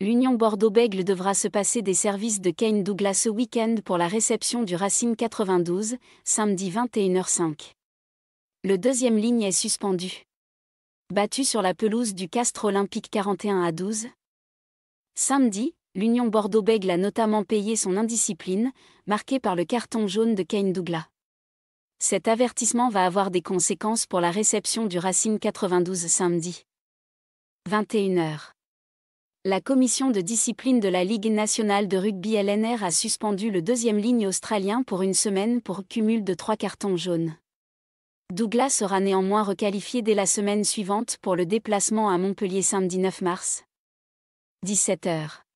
l'Union Bordeaux-Bègle devra se passer des services de Kane Douglas ce week-end pour la réception du Racing 92, samedi 21h05. Le deuxième ligne est suspendu. Battu sur la pelouse du Castre Olympique 41 à 12. Samedi, l'Union Bordeaux-Bègle a notamment payé son indiscipline, marquée par le carton jaune de Kane Douglas. Cet avertissement va avoir des conséquences pour la réception du Racing 92 samedi. 21h la commission de discipline de la Ligue nationale de rugby LNR a suspendu le deuxième ligne australien pour une semaine pour cumul de trois cartons jaunes. Douglas sera néanmoins requalifié dès la semaine suivante pour le déplacement à Montpellier samedi 9 mars. 17h.